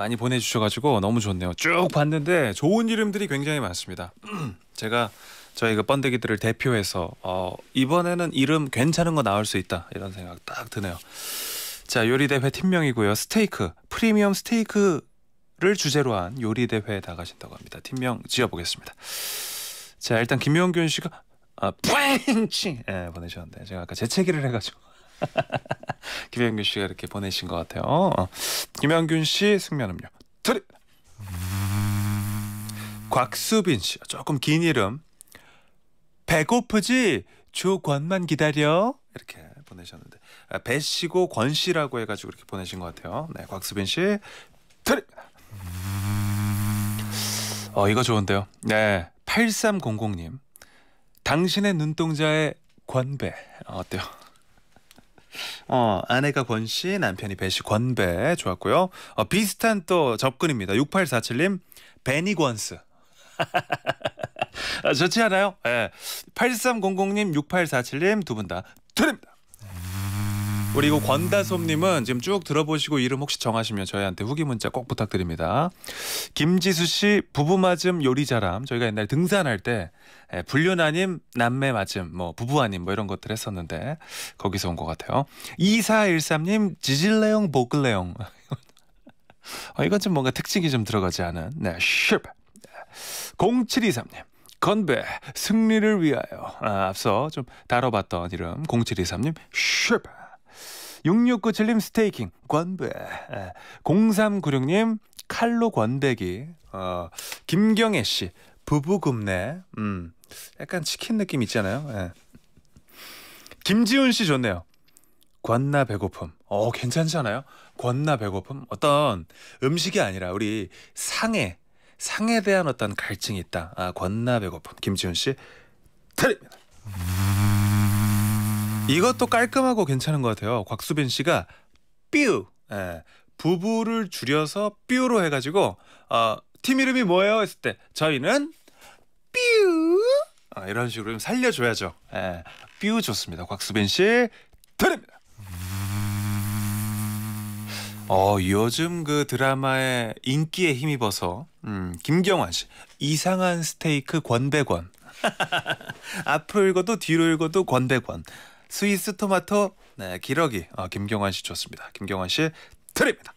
많이 보내주셔가지고 너무 좋네요. 쭉 봤는데 좋은 이름들이 굉장히 많습니다. 제가 저희 그 번데기들을 대표해서 어, 이번에는 이름 괜찮은 거 나올 수 있다 이런 생각 딱 드네요. 자 요리 대회 팀명이고요. 스테이크 프리미엄 스테이크를 주제로 한 요리 대회에 나가신다고 합니다. 팀명 지어보겠습니다. 자 일단 김용균 씨가 아 뿌잉칭 예, 보내셨는데 제가 아까 재채기를 해가지고 김현균 씨가 이렇게 보내신 것 같아요. 어. 김현균 씨 숙면 음료 드립. 곽수빈 씨 조금 긴 이름 배고프지 조권만 기다려 이렇게 보내셨는데 아, 배 씨고 권 씨라고 해가지고 이렇게 보내신 것 같아요. 네, 곽수빈 씨 드립. 어 이거 좋은데요. 네, 8300님 당신의 눈동자에 권배 어, 어때요? 어, 아내가 권씨, 남편이 배씨, 권배 좋았고요. 어, 비슷한 또 접근입니다. 6847님, 베니권스. 아, 좋지 않아요? 예. 8300님, 6847님 두분다 그리고 권다솜님은 지금 쭉 들어보시고 이름 혹시 정하시면 저희한테 후기 문자 꼭 부탁드립니다. 김지수 씨 부부 맞음 요리 자람 저희가 옛날 등산할 때 예, 불륜아님 남매 맞음 뭐 부부아님 뭐 이런 것들 했었는데 거기서 온 것 같아요. 2413님 지질레용 보글레용 어, 이건 좀 뭔가 특징이 좀 들어가지 않은 네실 0723님 건배 승리를 위하여 아, 앞서 좀 다뤄봤던 이름 0723님 실패 6697님 스테이킹 권배 예. 0396님 칼로 권대기 어, 김경애 씨부부급내음 약간 치킨 느낌 있잖아요 예. 김지훈 씨 좋네요 권나 배고픔 어 괜찮지 않아요 권나 배고픔 어떤 음식이 아니라 우리 상해 상에 대한 어떤 갈증이 있다 아 권나 배고픔 김지훈 씨 드립니다. 이것도 깔끔하고 괜찮은 것 같아요. 곽수빈 씨가 뾰 예, 부부를 줄여서 뾰로 해가지고 어, 팀 이름이 뭐예요? 했을 때 저희는 뾰 아, 어, 이런 식으로 좀 살려줘야죠. 예, 뾰 좋습니다. 곽수빈 씨 드립니다. 어 요즘 그 드라마의 인기에 힘입어서 음, 김경환 씨 이상한 스테이크 권백원 앞으로 읽어도 뒤로 읽어도 권백원 스위스 토마토 네, 기러기 아, 김경환 씨 좋습니다. 김경환 씨 드립니다.